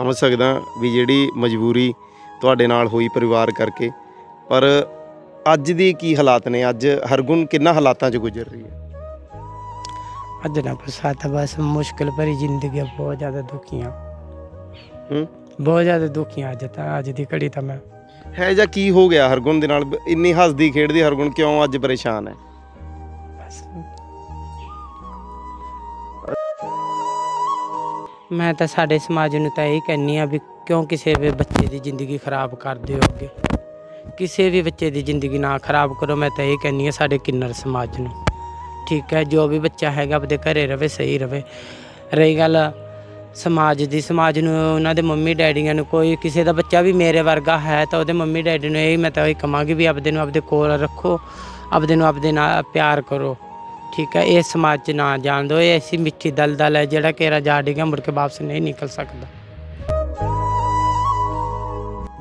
ਸਮਝ ਸਕਦਾ ਵੀ ਜਿਹੜੀ ਮਜਬੂਰੀ ਤੁਹਾਡੇ ਨਾਲ ਹੋਈ ਪਰਿਵਾਰ ਕਰਕੇ ਪਰ ਅੱਜ ਦੀ ਕੀ ਹਾਲਾਤ ਨੇ ਅੱਜ ਹਰਗੁਣ ਕਿੰਨਾ ਹਾਲਾਤਾਂ 'ਚ ਗੁਜ਼ਰ ਰਹੀ ਹੈ ਅੱਜ ਨਾ ਪਸਾਤ ਬਸ ਮੁਸ਼ਕਲ ਭਰੀ ਜ਼ਿੰਦਗੀ ਬਹੁਤ ਜ਼ਿਆਦਾ ਦੁਖੀਆਂ ਹੂੰ ਬਹੁਤ ਜ਼ਿਆਦਾ ਦੁਖੀਆਂ ਅੱਜ ਤਾਂ ਅੱਜ ਦੀ ਘੜੀ ਤਾਂ ਮੈਂ ਹੈ ਜਾਂ ਕੀ ਹੋ ਗਿਆ ਹਰਗੁਣ ਦੇ ਨਾਲ ਇੰਨੀ ਹੱਸਦੀ ਖੇਡਦੀ ਹਰਗੁਣ ਕਿਉਂ ਅੱਜ ਪਰੇਸ਼ਾਨ ਹੈ ਬਸ ਮੈਂ ਤਾਂ ਸਾਡੇ ਸਮਾਜ ਨੂੰ ਤਾਂ ਇਹ ਕਹਿੰਨੀ ਆ ਵੀ ਕਿਉਂ ਕਿਸੇ ਵੀ ਬੱਚੇ ਦੀ ਜ਼ਿੰਦਗੀ ਖਰਾਬ ਕਰਦੇ ਹੋ ਅੱਗੇ ਕਿਸੇ ਵੀ ਬੱਚੇ ਦੀ ਜ਼ਿੰਦਗੀ ਨਾ ਖਰਾਬ ਕਰੋ ਮੈਂ ਤਾਂ ਇਹ ਕਹਿੰਨੀ ਆ ਸਾਡੇ ਕਿੰਨਰ ਸਮਾਜ ਨੂੰ ਠੀਕ ਹੈ ਜੋ ਵੀ ਬੱਚਾ ਹੈਗਾ ਆਪਣੇ ਘਰੇ ਰਵੇ ਸਹੀ ਰਵੇ ਰਹੀ ਗੱਲ ਸਮਾਜ ਦੀ ਸਮਾਜ ਨੂੰ ਉਹਨਾਂ ਦੇ ਮੰਮੀ ਡੈਡੀਆਂ ਨੂੰ ਕੋਈ ਕਿਸੇ ਦਾ ਬੱਚਾ ਵੀ ਮੇਰੇ ਵਰਗਾ ਹੈ ਤਾਂ ਉਹਦੇ ਮੰਮੀ ਡੈਡੀ ਨੂੰ ਇਹ ਮੈਂ ਤਾਂ ਇਹ ਕਮਾਂਗੀ ਵੀ ਆਪਦੇ ਨੂੰ ਆਪਦੇ ਕੋਲ ਰੱਖੋ ਆਪਦੇ ਨੂੰ ਆਪਦੇ ਨਾਲ ਪਿਆਰ ਕਰੋ ਠੀਕ ਹੈ ਇਹ ਸਮਾਜ 'ਚ ਨਾ ਜਾਣ ਦੋ ਇਹ ਐਸੀ ਮਿੱਠੀ ਦਲਦਲ ਹੈ ਜਿਹੜਾ ਕਿ ਰਜਾ ਡਿਗਾ ਮੁੜ ਕੇ ਵਾਪਸ ਨਹੀਂ ਨਿਕਲ ਸਕਦਾ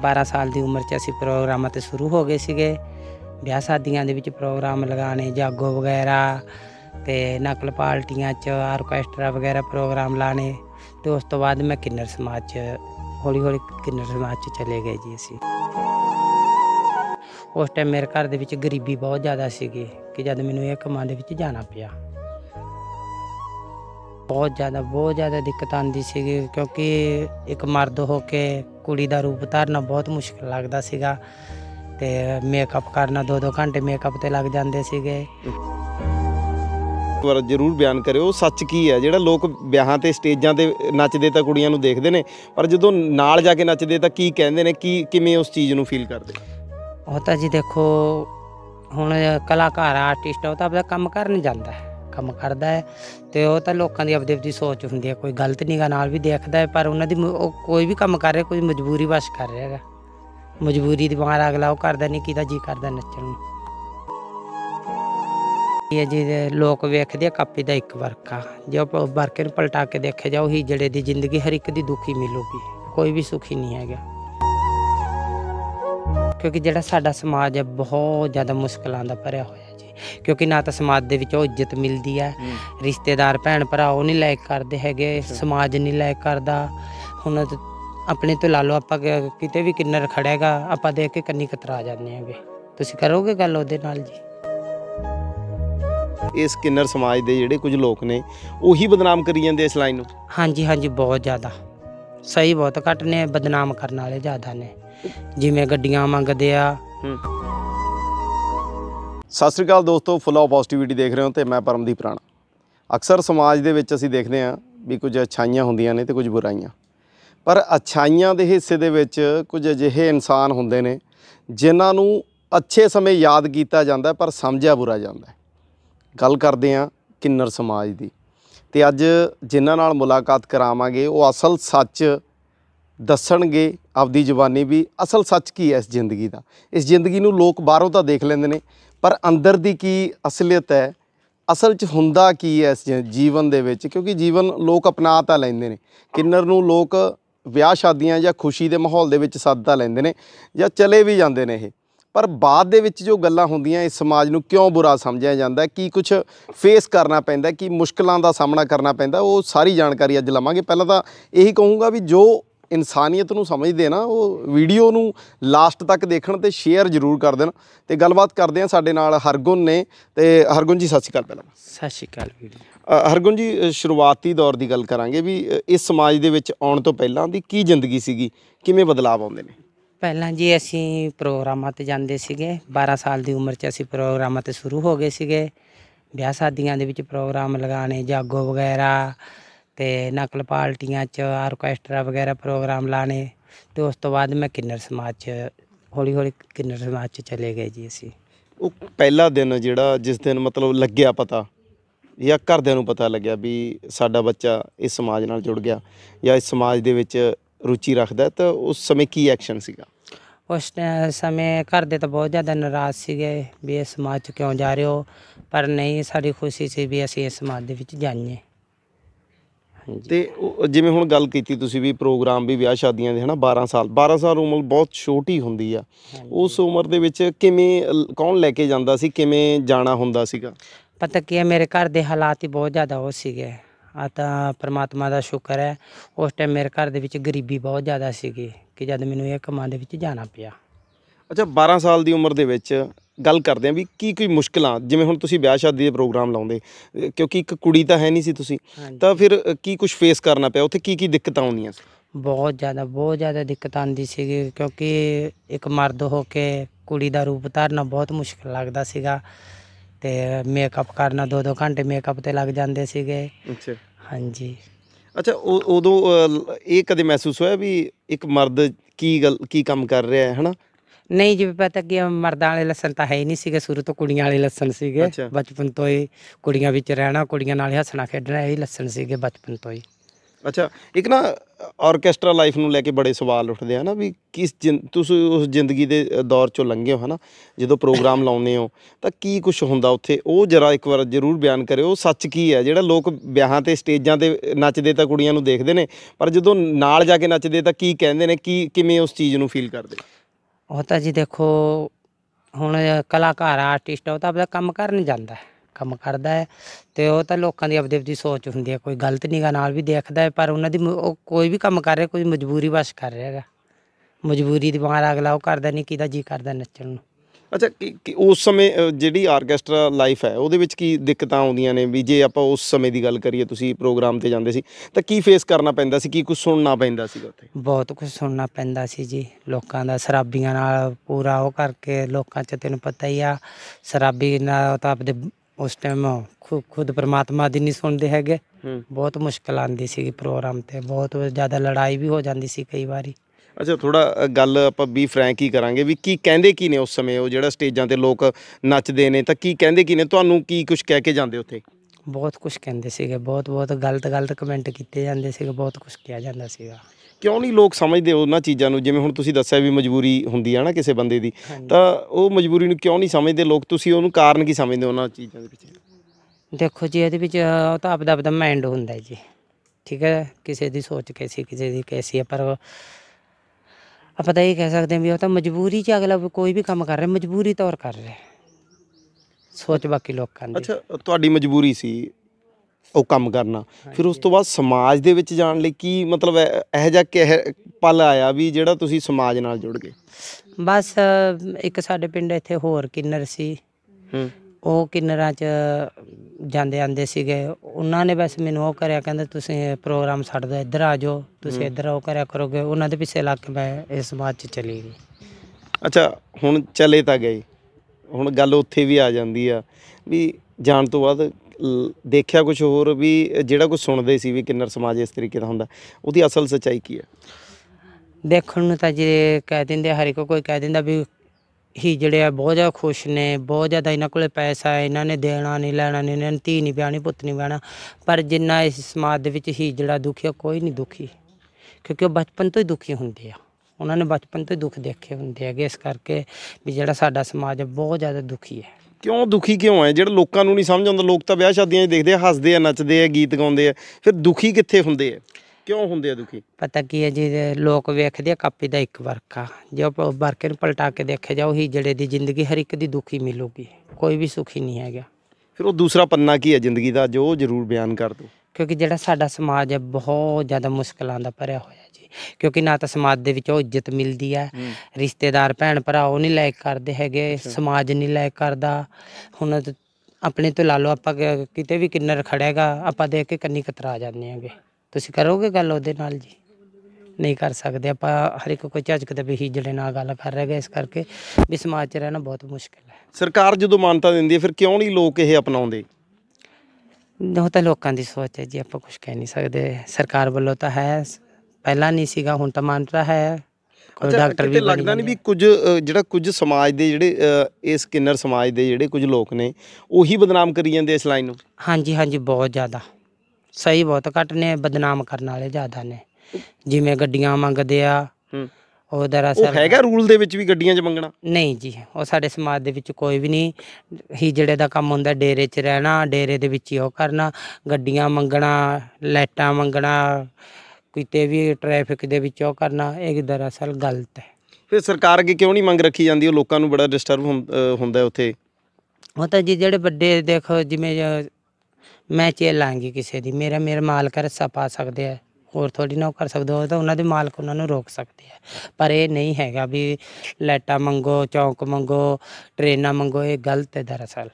12 ਸਾਲ ਦੀ ਉਮਰ 'ਚ ਅਸੀਂ ਪ੍ਰੋਗਰਾਮਾਂ ਤੇ ਸ਼ੁਰੂ ਹੋ ਗਏ ਸੀਗੇ ਵਿਆਹ ਸ਼ਾਦੀਆਂ ਦੇ ਵਿੱਚ ਪ੍ਰੋਗਰਾਮ ਲਗਾਣੇ ਜਾਗੋ ਵਗੈਰਾ ਤੇ ਨਕਲ ਪਾਰਟੀਆਂ 'ਚ ਆਰਕੈਸਟਰਾ ਵਗੈਰਾ ਪ੍ਰੋਗਰਾਮ ਲਾਣੇ ਤੇ ਉਸ ਤੋਂ ਬਾਅਦ ਮੈਂ ਕਿੰਨਰ ਸਮਾਜ 'ਚ ਹੌਲੀ ਹੌਲੀ ਕਿੰਨਰ ਸਮਾਜ 'ਚ ਚਲੇ ਗਏ ਜੀ ਅਸੀਂ ਉਸ ਟਾਈਮ ਮੇਰੇ ਘਰ ਦੇ ਵਿੱਚ ਗਰੀਬੀ ਬਹੁਤ ਜ਼ਿਆਦਾ ਸੀਗੀ ਕਰਕੇ ਜਦ ਮੈਨੂੰ ਇਹ ਕੰਮਾਂ ਦੇ ਵਿੱਚ ਜਾਣਾ ਪਿਆ ਬਹੁਤ ਜ਼ਿਆਦਾ ਬਹੁਤ ਜ਼ਿਆਦਾ ਦਿੱਕਤ ਆਂਦੀ ਸੀਗੀ ਕਿਉਂਕਿ ਇੱਕ ਮਰਦ ਹੋ ਕੇ ਕੁੜੀ ਦਾ ਰੂਪ ਧਾਰਨਾ ਬਹੁਤ ਮੁਸ਼ਕਲ ਲੱਗਦਾ ਸੀਗਾ ਤੇ ਮੇਕਅਪ ਕਰਨਾ 2-2 ਘੰਟੇ ਮੇਕਅਪ ਤੇ ਲੱਗ ਜਾਂਦੇ ਸੀਗੇ ਵਾਰ ਜ਼ਰੂਰ ਬਿਆਨ ਕਰਿਓ ਸੱਚ ਕੀ ਹੈ ਜਿਹੜਾ ਲੋਕ ਵਿਆਹਾਂ ਤੇ ਸਟੇਜਾਂ ਤੇ ਨੱਚਦੇ ਤਾਂ ਕੁੜੀਆਂ ਨੂੰ ਦੇਖਦੇ ਨੇ ਪਰ ਜਦੋਂ ਨਾਲ ਜਾ ਕੇ ਨੱਚਦੇ ਤਾਂ ਕੀ ਕਹਿੰਦੇ ਨੇ ਕੀ ਕਿਵੇਂ ਉਸ ਚੀਜ਼ ਨੂੰ ਫੀਲ ਕਰਦੇ ਉਹ ਤਾਂ ਜੀ ਦੇਖੋ ਹੁਣ ਕਲਾਕਾਰ ਆਰਟਿਸਟ ਉਹ ਤਾਂ ਆਪਦਾ ਕੰਮ ਕਰਨ ਜਾਂਦਾ ਕੰਮ ਕਰਦਾ ਹੈ ਤੇ ਉਹ ਤਾਂ ਲੋਕਾਂ ਦੀ ਆਪਦੇ ਆਪਦੀ ਸੋਚ ਹੁੰਦੀ ਹੈ ਕੋਈ ਗਲਤ ਨਿਗਾਹ ਨਾਲ ਵੀ ਦੇਖਦਾ ਹੈ ਪਰ ਉਹਨਾਂ ਦੀ ਉਹ ਕੋਈ ਵੀ ਕੰਮ ਕਰ ਰਿਹਾ ਕੋਈ ਮਜਬੂਰੀ ਵਸ ਕਰ ਰਿਹਾ ਹੈਗਾ ਮਜਬੂਰੀ ਦੇ ਬਾਹਰ ਅਗਲਾ ਉਹ ਕਰਦਾ ਨਹੀਂ ਕੀਤਾ ਜੀ ਕਰਦਾ ਨੱਚਣ ਨੂੰ ਇਹ ਜਿਹਦੇ ਲੋਕ ਵੇਖਦੇ ਆ ਕਾਪੀ ਦਾ ਇੱਕ ਵਰਕਾ ਜੇ ਉਹ ਵਰਕੇ ਨੂੰ ਪਲਟਾ ਕੇ ਦੇਖਿਆ ਜਾਓ ਹੀ ਜਿਹੜੇ ਦੀ ਜ਼ਿੰਦਗੀ ਹਰ ਇੱਕ ਦੀ ਦੁਖੀ ਮਿਲੂਗੀ ਕੋਈ ਵੀ ਸੁਖੀ ਨਹੀਂ ਹੈਗਾ ਕਿਉਂਕਿ ਜਿਹੜਾ ਸਾਡਾ ਸਮਾਜ ਹੈ ਬਹੁਤ ਜ਼ਿਆਦਾ ਮੁਸ਼ਕਲਾਂ ਦਾ ਭਰਿਆ ਹੋਇਆ ਜੀ ਕਿਉਂਕਿ ਨਾ ਤਾਂ ਸਮਾਜ ਦੇ ਵਿੱਚ ਉਹ ਇੱਜ਼ਤ ਮਿਲਦੀ ਹੈ ਰਿਸ਼ਤੇਦਾਰ ਭੈਣ ਭਰਾ ਉਹ ਨਹੀਂ ਲਾਇਕ ਕਰਦੇ ਹੈਗੇ ਸਮਾਜ ਨਹੀਂ ਲਾਇਕ ਕਰਦਾ ਹੁਣ ਆਪਣੇ ਤੋਂ ਲਾ ਲਓ ਆਪਾਂ ਕਿਤੇ ਵੀ ਕਿੰਨਰ ਖੜੇਗਾ ਆਪਾਂ ਦੇਖ ਕੇ ਕੰਨੀ ਕਤਰਾ ਜਾਂਦੇ ਆਂਗੇ ਤੁਸੀਂ ਕਰੋਗੇ ਗੱਲ ਉਹਦੇ ਨਾਲ ਜੀ ਇਸ ਕਿੰਨਰ ਸਮਾਜ ਦੇ ਜਿਹੜੇ ਕੁਝ ਲੋਕ ਨੇ ਉਹੀ ਬਦਨਾਮ ਕਰੀ ਜਾਂਦੇ ਇਸ ਲਾਈਨ ਨੂੰ ਹਾਂਜੀ ਹਾਂਜੀ ਬਹੁਤ ਜ਼ਿਆਦਾ ਸਹੀ ਬਹੁਤ ਘੱਟ ਨੇ ਬਦਨਾਮ ਕਰਨ ਵਾਲੇ ਜ਼ਿਆਦਾ ਨੇ ਜਿਵੇਂ ਗੱਡੀਆਂ ਮੰਗਦੇ ਆ ਸਤਿ ਸ੍ਰੀ ਅਕਾਲ ਦੋਸਤੋ ਫੁੱਲ ਆਫ ਪੋਜ਼ਿਟਿਵਿਟੀ ਦੇਖ ਰਹੇ ਹੋ ਤੇ ਮੈਂ ਪਰਮਦੀਪ ਰਾਣਾ ਅਕਸਰ ਸਮਾਜ ਦੇ ਵਿੱਚ ਅਸੀਂ ਦੇਖਦੇ ਆ ਵੀ ਕੁਝ ਅਛਾਈਆਂ ਹੁੰਦੀਆਂ ਨੇ ਤੇ ਕੁਝ ਬੁਰਾਈਆਂ ਪਰ ਅਛਾਈਆਂ ਦੇ ਹਿੱਸੇ ਦੇ ਵਿੱਚ ਕੁਝ ਅਜਿਹੇ ਇਨਸਾਨ ਹੁੰਦੇ ਨੇ ਜਿਨ੍ਹਾਂ ਨੂੰ ਅੱਛੇ ਸਮੇਂ ਯਾਦ ਕੀਤਾ ਜਾਂਦਾ ਪਰ ਸਮਝਿਆ ਬੁਰਾ ਜਾਂਦਾ ਗੱਲ ਕਰਦੇ ਆ ਕਿੰਨਰ ਸਮਾਜ ਦੀ ਤੇ ਅੱਜ ਜਿਨ੍ਹਾਂ ਨਾਲ ਮੁਲਾਕਾਤ ਕਰਾਵਾਂਗੇ ਉਹ ਅਸਲ ਸੱਚ ਦੱਸਣਗੇ ਆਪਦੀ ਜਵਾਨੀ ਵੀ ਅਸਲ ਸੱਚ ਕੀ ਹੈ ਇਸ ਜ਼ਿੰਦਗੀ ਦਾ ਇਸ ਜ਼ਿੰਦਗੀ ਨੂੰ ਲੋਕ ਬਾਹਰੋਂ ਤਾਂ ਦੇਖ ਲੈਂਦੇ ਨੇ ਪਰ ਅੰਦਰ ਦੀ ਕੀ ਅਸਲੀਅਤ ਹੈ ਅਸਲ 'ਚ ਹੁੰਦਾ ਕੀ ਹੈ ਇਸ ਜੀਵਨ ਦੇ ਵਿੱਚ ਕਿਉਂਕਿ ਜੀਵਨ ਲੋਕ ਅਪਣਾ ਤਾਂ ਲੈਂਦੇ ਨੇ ਕਿੰਨਰ ਨੂੰ ਲੋਕ ਵਿਆਹ ਸ਼ਾਦੀਆਂ ਜਾਂ ਖੁਸ਼ੀ ਦੇ ਮਾਹੌਲ ਦੇ ਵਿੱਚ ਸੱਦਾ ਲੈਂਦੇ ਨੇ ਜਾਂ ਚਲੇ ਵੀ ਜਾਂਦੇ ਨੇ ਇਹ ਪਰ ਬਾਅਦ ਦੇ ਵਿੱਚ ਜੋ ਗੱਲਾਂ ਹੁੰਦੀਆਂ ਇਸ ਸਮਾਜ ਨੂੰ ਕਿਉਂ ਬੁਰਾ ਸਮਝਿਆ ਜਾਂਦਾ ਕੀ ਕੁਝ ਫੇਸ ਕਰਨਾ ਪੈਂਦਾ ਕੀ ਮੁਸ਼ਕਲਾਂ ਦਾ ਸਾਹਮਣਾ ਕਰਨਾ ਪੈਂਦਾ ਉਹ ਸਾਰੀ ਜਾਣਕਾਰੀ ਅੱਜ ਲਵਾਂਗੇ ਪਹਿਲਾਂ ਤਾਂ ਇਹੀ ਕਹੂੰਗਾ ਵੀ ਜੋ ਇਨਸਾਨੀਅਤ ਨੂੰ ਸਮਝਦੇ ਨਾ ਉਹ ਵੀਡੀਓ ਨੂੰ ਲਾਸਟ ਤੱਕ ਦੇਖਣ ਤੇ ਸ਼ੇਅਰ ਜ਼ਰੂਰ ਕਰ ਦੇਣ ਤੇ ਗੱਲਬਾਤ ਕਰਦੇ ਆ ਸਾਡੇ ਨਾਲ ਹਰਗੁਣ ਨੇ ਤੇ ਹਰਗੁਣ ਜੀ ਸਤਿ ਸ਼੍ਰੀ ਅਕਾਲ ਪਹਿਲਾਂ ਸਤਿ ਸ਼੍ਰੀ ਅਕਾਲ ਹਰਗੁਣ ਜੀ ਸ਼ੁਰੂਆਤੀ ਦੌਰ ਦੀ ਗੱਲ ਕਰਾਂਗੇ ਵੀ ਇਸ ਸਮਾਜ ਦੇ ਵਿੱਚ ਆਉਣ ਤੋਂ ਪਹਿਲਾਂ ਦੀ ਕੀ ਜ਼ਿੰਦਗੀ ਸੀਗੀ ਕਿਵੇਂ ਬਦਲਾਅ ਆਉਂਦੇ ਨੇ ਪਹਿਲਾਂ ਜੀ ਅਸੀਂ ਪ੍ਰੋਗਰਾਮਾਂ ਤੇ ਜਾਂਦੇ ਸੀਗੇ 12 ਸਾਲ ਦੀ ਉਮਰ 'ਚ ਅਸੀਂ ਪ੍ਰੋਗਰਾਮਾਂ ਤੇ ਸ਼ੁਰੂ ਹੋ ਗਏ ਸੀਗੇ ਵਿਆਹ ਸ਼ਾਦੀਆਂ ਦੇ ਵਿੱਚ ਪ੍ਰੋਗਰਾਮ ਲਗਾਣੇ ਜਾਗੋ ਵਗੈਰਾ ਤੇ ਨਕਲ ਪਾਰਟੀਆਂ 'ਚ ਆਰਕੈਸਟਰਾ ਵਗੈਰਾ ਪ੍ਰੋਗਰਾਮ ਲਾਣੇ ਤੇ ਉਸ ਤੋਂ ਬਾਅਦ ਮੈਂ ਕਿੰਨਰ ਸਮਾਜ 'ਚ ਹੌਲੀ ਹੌਲੀ ਕਿੰਨਰ ਸਮਾਜ 'ਚ ਚਲੇ ਗਏ ਜੀ ਅਸੀਂ ਉਹ ਪਹਿਲਾ ਦਿਨ ਜਿਹੜਾ ਜਿਸ ਦਿਨ ਮਤਲਬ ਲੱਗਿਆ ਪਤਾ ਜਾਂ ਘਰਦਿਆਂ ਨੂੰ ਪਤਾ ਲੱਗਿਆ ਵੀ ਸਾਡਾ ਬੱਚਾ ਇਸ ਸਮਾਜ ਨਾਲ ਜੁੜ ਗਿਆ ਜਾਂ ਇਸ ਸਮਾਜ ਦੇ ਵਿੱਚ ਰੁਚੀ ਰੱਖਦਾ ਤਾਂ ਉਸ ਸਮੇਂ ਕੀ ਐਕਸ਼ਨ ਸੀਗਾ ਉਸ ਸਮੇਂ ਘਰਦੇ ਤਾਂ ਬਹੁਤ ਜ਼ਿਆਦਾ ਨਾਰਾਜ਼ ਸੀਗੇ ਵੀ ਇਸ ਸਮਾਜ 'ਚ ਕਿਉਂ ਜਾ ਰਹੇ ਹੋ ਪਰ ਨਹੀਂ ਸਾਡੀ ਖੁਸ਼ੀ ਸੀ ਵੀ ਅਸੀਂ ਇਸ ਸਮਾਜ ਦੇ ਵਿੱਚ ਜਾਈਏ ਤੇ ਜਿਵੇਂ ਹੁਣ ਗੱਲ ਕੀਤੀ ਤੁਸੀਂ ਵੀ ਪ੍ਰੋਗਰਾਮ ਵੀ ਵਿਆਹ ਸ਼ਾਦੀਆਂ ਦੇ ਹਨਾ 12 ਸਾਲ 12 ਸਾਲ ਉਮਰ ਬਹੁਤ ਛੋਟੀ ਹੁੰਦੀ ਆ ਉਸ ਉਮਰ ਦੇ ਵਿੱਚ ਕਿਵੇਂ ਕੌਣ ਲੈ ਕੇ ਜਾਂਦਾ ਸੀ ਕਿਵੇਂ ਜਾਣਾ ਹੁੰਦਾ ਸੀਗਾ ਪਤਾ ਕੀ ਹੈ ਮੇਰੇ ਘਰ ਦੇ ਹਾਲਾਤ ਹੀ ਬਹੁਤ ਜ਼ਿਆਦਾ ਹੋ ਸੀਗੇ ਆ ਤਾਂ ਪ੍ਰਮਾਤਮਾ ਦਾ ਸ਼ੁਕਰ ਹੈ ਉਸ ਟਾਈਮ ਮੇਰੇ ਘਰ ਦੇ ਵਿੱਚ ਗਰੀਬੀ ਬਹੁਤ ਜ਼ਿਆਦਾ ਸੀਗੀ ਕਿ ਜਦ ਮੈਨੂੰ ਇਹ ਕਮਾਂ ਦੇ ਵਿੱਚ ਜਾਣਾ ਪਿਆ ਅੱਛਾ 12 ਸਾਲ ਦੀ ਉਮਰ ਦੇ ਵਿੱਚ ਗੱਲ ਕਰਦੇ ਹਾਂ ਵੀ ਕੀ ਕੋਈ ਮੁਸ਼ਕਲਾਂ ਜਿਵੇਂ ਹੁਣ ਤੁਸੀਂ ਵਿਆਹ ਸ਼ਾਦੀ ਦੇ ਪ੍ਰੋਗਰਾਮ ਲਾਉਂਦੇ ਕਿਉਂਕਿ ਇੱਕ ਕੁੜੀ ਤਾਂ ਹੈ ਨਹੀਂ ਸੀ ਤੁਸੀਂ ਤਾਂ ਫਿਰ ਕੀ ਕੁਝ ਫੇਸ ਕਰਨਾ ਪਿਆ ਉੱਥੇ ਕੀ ਕੀ ਦਿੱਕਤਾਂ ਆਉਂਦੀਆਂ ਸੀ ਬਹੁਤ ਜ਼ਿਆਦਾ ਬਹੁਤ ਜ਼ਿਆਦਾ ਦਿੱਕਤ ਆਂਦੀ ਸੀਗੀ ਕਿਉਂਕਿ ਇੱਕ ਮਰਦ ਹੋ ਕੇ ਕੁੜੀ ਦਾ ਰੂਪ ਧਾਰਨਾ ਬਹੁਤ ਮੁਸ਼ਕਲ ਲੱਗਦਾ ਸੀਗਾ ਤੇ ਮੇਕਅਪ ਕਰਨਾ 2-2 ਘੰਟੇ ਮੇਕਅਪ ਤੇ ਲੱਗ ਜਾਂਦੇ ਸੀਗੇ ਅੱਛਾ ਹਾਂਜੀ ਅੱਛਾ ਉਦੋਂ ਇਹ ਕਦੇ ਮਹਿਸੂਸ ਹੋਇਆ ਵੀ ਇੱਕ ਮਰਦ ਕੀ ਗੱਲ ਕੀ ਕੰਮ ਕਰ ਰਿਹਾ ਹੈ ਹਨਾ ਨਹੀਂ ਜਿਵੇਂ ਪਤਾ ਕਿ ਮਰਦਾਂ ਵਾਲੇ ਲਸਣ ਤਾਂ ਹੈ ਹੀ ਨਹੀਂ ਸੀਗੇ ਸ਼ੁਰੂ ਤੋਂ ਕੁੜੀਆਂ ਵਾਲੇ ਲਸਣ ਸੀਗੇ ਬਚਪਨ ਤੋਂ ਹੀ ਕੁੜੀਆਂ ਵਿੱਚ ਰਹਿਣਾ ਕੁੜੀਆਂ ਨਾਲ ਹੱਸਣਾ ਖੇਡਣਾ ਇਹ ਹੀ ਲਸਣ ਸੀਗੇ ਬਚਪਨ ਤੋਂ ਹੀ ਅੱਛਾ ਇੱਕ ਨਾ ਆਰਕੈਸਟਰਾ ਲਾਈਫ ਨੂੰ ਲੈ ਕੇ ਬੜੇ ਸਵਾਲ ਉੱਠਦੇ ਆ ਨਾ ਵੀ ਕਿਸ ਜ਼ਿੰ- ਤੁਸੀਂ ਉਸ ਜ਼ਿੰਦਗੀ ਦੇ ਦੌਰ ਚੋਂ ਲੰਘੇ ਹੋ ਹਨਾ ਜਦੋਂ ਪ੍ਰੋਗਰਾਮ ਲਾਉਂਦੇ ਹੋ ਤਾਂ ਕੀ ਕੁਝ ਹੁੰਦਾ ਉੱਥੇ ਉਹ ਜਰਾ ਇੱਕ ਵਾਰ ਜ਼ਰੂਰ ਬਿਆਨ ਕਰਿਓ ਸੱਚ ਕੀ ਹੈ ਜਿਹੜਾ ਲੋਕ ਵਿਆਹਾਂ ਤੇ ਸਟੇਜਾਂ ਤੇ ਨੱਚਦੇ ਤਾਂ ਕੁੜੀਆਂ ਨੂੰ ਦੇਖਦੇ ਨੇ ਪਰ ਜਦੋਂ ਨਾਲ ਜਾ ਕੇ ਨੱਚਦੇ ਤਾਂ ਕੀ ਕਹਿੰਦੇ ਨੇ ਕੀ ਕਿਵੇਂ ਉਸ ਚੀਜ਼ ਨੂੰ ਫੀਲ ਕਰਦੇ ਉਹ ਤਾਂ ਜੀ ਦੇਖੋ ਹੁਣ ਕਲਾਕਾਰ ਆਰਟਿਸਟ ਉਹ ਤਾਂ ਆਪਣਾ ਕੰਮ ਕਰਨ ਜਾਂਦਾ ਕੰਮ ਕਰਦਾ ਹੈ ਤੇ ਉਹ ਤਾਂ ਲੋਕਾਂ ਦੀ ਆਪ ਦੀ ਸੋਚ ਹੁੰਦੀ ਹੈ ਕੋਈ ਗਲਤ ਨਹੀਂਗਾ ਨਾਲ ਵੀ ਦੇਖਦਾ ਹੈ ਪਰ ਉਹਨਾਂ ਦੀ ਉਹ ਕੋਈ ਵੀ ਕੰਮ ਕਰ ਰਿਹਾ ਕੋਈ ਮਜਬੂਰੀ ਵਸ ਕਰ ਰਿਹਾ ਮਜਬੂਰੀ ਦੇ ਬਾਹਰ ਅਗਲਾ ਉਹ ਕਰਦਾ ਨਹੀਂ ਕਿਦਾ ਜੀ ਕਰਦਾ ਨੱਚਣ ਨੂੰ ਅੱਛਾ ਕਿ ਉਸ ਸਮੇਂ ਜਿਹੜੀ ਆਰਕੈਸਟਰਾ ਲਾਈਫ ਹੈ ਉਹਦੇ ਵਿੱਚ ਕੀ ਦਿੱਕਤਾਂ ਆਉਂਦੀਆਂ ਨੇ ਵੀ ਜੇ ਆਪਾਂ ਉਸ ਸਮੇਂ ਦੀ ਗੱਲ ਕਰੀਏ ਤੁਸੀਂ ਪ੍ਰੋਗਰਾਮ ਤੇ ਜਾਂਦੇ ਸੀ ਤਾਂ ਕੀ ਫੇਸ ਕਰਨਾ ਪੈਂਦਾ ਸੀ ਕੀ ਕੁਝ ਸੁਣਨਾ ਪੈਂਦਾ ਸੀ ਉੱਥੇ ਬਹੁਤ ਕੁਝ ਸੁਣਨਾ ਪੈਂਦਾ ਸੀ ਜੀ ਲੋਕਾਂ ਦਾ ਸ਼ਰਾਬੀਆਂ ਨਾਲ ਪੂਰਾ ਉਹ ਕਰਕੇ ਲੋਕਾਂ 'ਚ ਤੈਨੂੰ ਪਤਾ ਹੀ ਆ ਸ਼ਰਾਬੀ ਨਾਲ ਤਾਂ ਆਪਦੇ ਉਸ ਟਾਈਮ ਖੁਦ ਪ੍ਰਮਾਤਮਾ ਦੀ ਨਹੀਂ ਸੁਣਦੇ ਹੈਗੇ ਬਹੁਤ ਮੁਸ਼ਕਲ ਆਂਦੀ ਸੀ ਪ੍ਰੋਗਰਾਮ ਤੇ ਬਹੁਤ ਜ਼ਿਆਦਾ ਲੜਾਈ ਵੀ ਹੋ ਜਾਂਦੀ ਸੀ ਕਈ ਵਾਰੀ ਅੱਛਾ ਥੋੜਾ ਗੱਲ ਆਪਾਂ ਵੀ ਫਰੈਂਕ ਹੀ ਕਰਾਂਗੇ ਵੀ ਕੀ ਕਹਿੰਦੇ ਕੀ ਨੇ ਉਸ ਸਮੇਂ ਉਹ ਜਿਹੜਾ ਸਟੇਜਾਂ ਤੇ ਲੋਕ ਨੱਚਦੇ ਨੇ ਤਾਂ ਕੀ ਕਹਿੰਦੇ ਕੀ ਨੇ ਤੁਹਾਨੂੰ ਕੀ ਕੁਝ ਕਹਿ ਕੇ ਜਾਂਦੇ ਉੱਥੇ ਬਹੁਤ ਕੁਝ ਕਹਿੰਦੇ ਸੀਗੇ ਬਹੁਤ ਬਹੁਤ ਗਲਤ ਗਲਤ ਕਮੈਂਟ ਕੀਤੇ ਜਾਂਦੇ ਸੀਗੇ ਬਹੁਤ ਕੁਝ ਕਿਹਾ ਜਾਂਦਾ ਸੀਗਾ ਕਿਉਂ ਨਹੀਂ ਲੋਕ ਸਮਝਦੇ ਉਹਨਾਂ ਚੀਜ਼ਾਂ ਨੂੰ ਜਿਵੇਂ ਹੁਣ ਤੁਸੀਂ ਦੱਸਿਆ ਵੀ ਮਜਬੂਰੀ ਹੁੰਦੀ ਹੈ ਨਾ ਕਿਸੇ ਬੰਦੇ ਦੀ ਤਾਂ ਉਹ ਮਜਬੂਰੀ ਨੂੰ ਕਿਉਂ ਨਹੀਂ ਸਮਝਦੇ ਲੋਕ ਤੁਸੀਂ ਉਹਨੂੰ ਕਾਰਨ ਕੀ ਸਮਝਦੇ ਉਹਨਾਂ ਚੀਜ਼ਾਂ ਦੇ ਪਿੱਛੇ ਦੇਖੋ ਜੀ ਇਹਦੇ ਵਿੱਚ ਉਹ ਤਾਂ ਆਪਦਾ ਆਪਦਾ ਮਾਈਂਡ ਹੁੰਦਾ ਜੀ ਠੀਕ ਹੈ ਕਿਸੇ ਦੀ ਸੋਚ ਕੈਸੀ ਕਿਸੇ ਦੀ ਕੈਸੀ ਹੈ ਪਰ ਆਪਾਂ ਤਾਂ ਇਹ ਕਹਿ ਸਕਦੇ ਹਾਂ ਵੀ ਉਹ ਤਾਂ ਮਜਬੂਰੀ 'ਚ ਅਗਲਾ ਕੋਈ ਵੀ ਕੰਮ ਕਰ ਰਿਹਾ ਮਜਬੂਰੀ ਤੌਰ ਕਰ ਰਿਹਾ ਸੋਚ ਬਾਕੀ ਲੋਕਾਂ ਦੀ ਅੱਛਾ ਤੁਹਾਡੀ ਮਜਬੂਰੀ ਸੀ ਉਹ ਕੰਮ ਕਰਨਾ ਫਿਰ ਉਸ ਤੋਂ ਬਾਅਦ ਸਮਾਜ ਦੇ ਵਿੱਚ ਜਾਣ ਲਈ ਕੀ ਮਤਲਬ ਇਹ ਜਿਹਾ ਕਿ ਪਲ ਆਇਆ ਵੀ ਜਿਹੜਾ ਤੁਸੀਂ ਸਮਾਜ ਨਾਲ ਜੁੜ ਗਏ ਬਸ ਇੱਕ ਸਾਡੇ ਪਿੰਡ ਇੱਥੇ ਹੋਰ ਕਿੰਨਰ ਸੀ ਹੂੰ ਉਹ ਕਿੰਨਰਾਂ 'ਚ ਜਾਂਦੇ ਆਂਦੇ ਸੀਗੇ ਉਹਨਾਂ ਨੇ ਬਸ ਮੈਨੂੰ ਉਹ ਕਰਿਆ ਕਹਿੰਦੇ ਤੁਸੀਂ ਪ੍ਰੋਗਰਾਮ ਛੱਡ ਦਿਓ ਇੱਧਰ ਆ ਜਾਓ ਤੁਸੀਂ ਇੱਧਰ ਉਹ ਕਰਿਆ ਕਰੋਗੇ ਉਹਨਾਂ ਦੇ ਪਿੱਛੇ ਲੱਗ ਕੇ ਮੈਂ ਇਸ ਬਾਤ 'ਚ ਚਲੀ ਗਈ ਅੱਛਾ ਹੁਣ ਚਲੇ ਤਾਂ ਗਏ ਹੁਣ ਗੱਲ ਉੱਥੇ ਵੀ ਆ ਜਾਂਦੀ ਆ ਵੀ ਜਾਣ ਤੋਂ ਬਾਅਦ ਦੇਖਿਆ ਕੁਝ ਹੋਰ ਵੀ ਜਿਹੜਾ ਕੁਝ ਸੁਣਦੇ ਸੀ ਵੀ ਕਿੰਨਰ ਸਮਾਜ ਇਸ ਤਰੀਕੇ ਦਾ ਹੁੰਦਾ ਉਹਦੀ ਅਸਲ ਸੱਚਾਈ ਕੀ ਹੈ ਦੇਖਣ ਨੂੰ ਤਾਂ ਜੇ ਕਹਿ ਦਿੰਦੇ ਹਰ ਇੱਕ ਕੋਈ ਕਹਿ ਦਿੰਦਾ ਵੀ ਹੀ ਜਿਹੜੇ ਆ ਬਹੁਤ ਜ਼ਿਆਦਾ ਖੁਸ਼ ਨੇ ਬਹੁਤ ਜ਼ਿਆਦਾ ਇਹਨਾਂ ਕੋਲੇ ਪੈਸਾ ਹੈ ਇਹਨਾਂ ਨੇ ਦੇਣਾ ਨਹੀਂ ਲੈਣਾ ਨਹੀਂ ਇਹਨਾਂ ਨੇ ਧੀ ਨਹੀਂ ਵਿਆਹਣੀ ਪੁੱਤ ਨਹੀਂ ਵਿਆਹਣਾ ਪਰ ਜਿੰਨਾ ਇਸ ਸਮਾਜ ਦੇ ਵਿੱਚ ਹੀ ਜਿਹੜਾ ਦੁਖੀ ਆ ਕੋਈ ਨਹੀਂ ਦੁਖੀ ਕਿਉਂਕਿ ਉਹ ਬਚਪਨ ਤੋਂ ਹੀ ਦੁਖੀ ਹੁੰਦੇ ਆ ਉਹਨਾਂ ਨੇ ਬਚਪਨ ਤੋਂ ਹੀ ਦੁੱਖ ਦੇਖੇ ਹੁੰਦੇ ਆਗੇ ਇਸ ਕਰਕੇ ਵੀ ਜਿਹੜਾ ਸਾਡਾ ਸਮਾਜ ਬਹੁਤ ਜ਼ਿਆਦਾ ਦੁਖੀ ਹੈ ਕਿਉਂ ਦੁਖੀ ਕਿਉਂ ਹੈ ਜਿਹੜਾ ਲੋਕਾਂ ਨੂੰ ਨਹੀਂ ਸਮਝ ਆਉਂਦਾ ਲੋਕ ਤਾਂ ਵਿਆਹ ਸ਼ਾਦੀਆਂ 'ਚ ਦੇਖਦੇ ਆ ਹੱਸਦੇ ਆ ਨੱਚਦੇ ਆ ਗੀਤ ਗਾਉਂਦੇ ਆ ਫਿਰ ਦੁਖੀ ਕਿੱਥੇ ਹੁੰਦੇ ਆ ਕਿਉਂ ਹੁੰਦੇ ਆ ਦੁਖੀ ਪਤਾ ਕੀ ਹੈ ਜੀ ਲੋਕ ਵੇਖਦੇ ਆ ਕਾਪੀ ਦਾ ਇੱਕ ਵਰਕਾ ਜੇ ਉਹ ਵਰਕੇ ਨੂੰ ਪਲਟਾ ਕੇ ਦੇਖਿਆ ਜਾਓ ਹੀ ਜਿਹੜੇ ਦੀ ਜ਼ਿੰਦਗੀ ਹਰ ਇੱਕ ਦੀ ਦੁਖੀ ਮਿਲੂਗੀ ਕੋਈ ਵੀ ਸੁਖੀ ਨਹੀਂ ਹੈਗਾ ਫਿਰ ਉਹ ਦੂਸਰਾ ਪੰਨਾ ਕੀ ਹੈ ਜ਼ਿੰਦਗੀ ਦਾ ਜੋ ਜ਼ਰੂਰ ਬਿਆਨ ਕਰ ਦੋ ਕਿਉਂਕਿ ਜਿਹੜਾ ਸਾਡਾ ਸਮਾਜ ਹੈ ਬਹੁਤ ਜ਼ਿਆਦਾ ਮੁਸ਼ਕਲਾਂ ਦਾ ਭਰਿਆ ਹੋਇਆ ਜੀ ਕਿਉਂਕਿ ਨਾ ਤਾਂ ਸਮਾਜ ਦੇ ਵਿੱਚ ਉਹ ਇੱਜ਼ਤ ਮਿਲਦੀ ਹੈ ਰਿਸ਼ਤੇਦਾਰ ਭੈਣ ਭਰਾ ਉਹ ਨਹੀਂ ਲਾਇਕ ਕਰਦੇ ਹੈਗੇ ਸਮਾਜ ਨਹੀਂ ਲਾਇਕ ਕਰਦਾ ਹੁਣ ਆਪਣੇ ਤੋਂ ਲਾ ਲਓ ਆਪਾਂ ਕਿਤੇ ਵੀ ਕਿੰਨਰ ਖੜੇਗਾ ਆਪਾਂ ਦੇਖ ਕੇ ਕੰਨੀ ਕਤਰਾ ਜਾਂਦੇ ਹਾਂਗੇ ਤੁਸੀਂ ਕਰੋਗੇ ਗੱਲ ਉਹਦੇ ਨਾਲ ਜੀ ਨਹੀਂ ਕਰ ਸਕਦੇ ਆਪਾਂ ਹਰ ਇੱਕ ਕੋਈ ਤੇ ਵੀ ਹੀ ਜਿਹੜੇ ਨਾਲ ਗੱਲ ਕਰ ਰਹੇ ਇਸ ਕਰਕੇ ਵੀ ਸਮਾਜ 'ਚ ਰਹਿਣਾ ਬਹੁਤ ਮੁਸ਼ਕਿਲ ਹੈ ਸਰਕਾਰ ਜਦੋਂ ਮਾਨਤਾ ਦਿੰਦੀ ਹੈ ਫਿਰ ਕਿਉਂ ਨਹੀਂ ਲੋਕ ਇਹ ਅਪਣਾਉਂਦੇ ਉਹ ਤਾਂ ਲੋਕਾਂ ਦੀ ਸੋਚ ਹੈ ਜੀ ਆਪਾਂ ਕੁਝ ਕਹਿ ਨਹੀਂ ਸਕਦੇ ਸਰਕਾਰ ਵੱਲੋਂ ਤਾਂ ਹੈ ਪਹਿਲਾਂ ਨਹੀਂ ਸੀਗਾ ਹੁਣ ਤਾਂ ਮਾਨਤਾ ਹੈ ਕੋਈ ਡਾਕਟਰ ਵੀ ਲੱਗਦਾ ਨਹੀਂ ਵੀ ਕੁਝ ਜਿਹੜਾ ਕੁਝ ਸਮਾਜ ਦੇ ਜਿਹੜੇ ਇਸ ਕਿੰਨਰ ਸਮਾਜ ਦੇ ਜਿਹੜੇ ਕੁਝ ਲੋਕ ਨੇ ਉਹੀ ਬਦਨਾਮ ਕਰੀ ਜਾਂਦੇ ਇਸ ਲਾਈਨ ਨੂੰ ਹਾਂਜੀ ਹਾਂਜੀ ਬਹੁਤ ਜ਼ਿਆਦਾ ਸਹੀ ਬਹੁਤ ਘੱਟ ਨੇ ਬਦਨਾਮ ਕਰਨ ਵਾਲੇ ਜ਼ਿਆਦਾ ਨੇ ਜਿਵੇਂ ਗੱਡੀਆਂ ਮੰਗਦੇ ਆ ਉਹ ਦਰਅਸਲ ਉਹ ਹੈਗਾ ਰੂਲ ਦੇ ਵਿੱਚ ਵੀ ਗੱਡੀਆਂ 'ਚ ਮੰਗਣਾ ਨਹੀਂ ਜੀ ਉਹ ਸਾਡੇ ਸਮਾਜ ਦੇ ਵਿੱਚ ਕੋਈ ਵੀ ਨਹੀਂ ਹੀ ਜਿਹੜੇ ਦਾ ਕੰਮ ਹੁੰਦਾ ਡੇਰੇ 'ਚ ਰਹਿਣਾ ਡੇਰੇ ਦੇ ਵਿੱਚ ਹੀ ਉਹ ਕਰਨਾ ਗੱਡੀਆਂ ਮੰਗਣਾ ਲਾਈਟਾਂ ਮੰਗਣਾ ਕਿਤੇ ਵੀ ਟ੍ਰੈਫਿਕ ਦੇ ਵਿੱਚ ਉਹ ਕਰਨਾ ਇਹ ਦਰਅਸਲ ਗਲਤ ਹੈ ਫਿਰ ਸਰਕਾਰ ਅੱਗੇ ਕਿਉਂ ਨਹੀਂ ਮੰਗ ਰੱਖੀ ਜਾਂਦੀ ਉਹ ਲੋਕਾਂ ਨੂੰ ਬੜਾ ਡਿਸਟਰਬ ਹੁੰਦਾ ਉੱਥੇ ਉਹ ਤਾਂ ਜੀ ਜਿਹੜੇ ਵੱਡੇ ਦੇਖੋ ਜਿਵੇਂ ਮੈਂ ਚੇਲਾਂਗੀ ਕਿਸੇ ਦੀ ਮੇਰਾ ਮੇਰਾ ਮਾਲਕ ਰਸਾ ਪਾ ਸਕਦੇ ਆ ਹੋਰ ਥੋੜੀ ਨਾ ਕਰ ਸਕਦੇ ਹੋ ਤਾਂ ਉਹਨਾਂ ਦੇ ਮਾਲਕ ਉਹਨਾਂ ਨੂੰ ਰੋਕ ਸਕਦੇ ਆ ਪਰ ਇਹ ਨਹੀਂ ਹੈਗਾ ਵੀ ਲੈਟਾ ਮੰਗੋ ਚੌਂਕ ਮੰਗੋ ਟ੍ਰੇਨਾਂ ਮੰਗੋ ਇਹ ਗਲਤ ਹੈ ਦਰਅਸਲ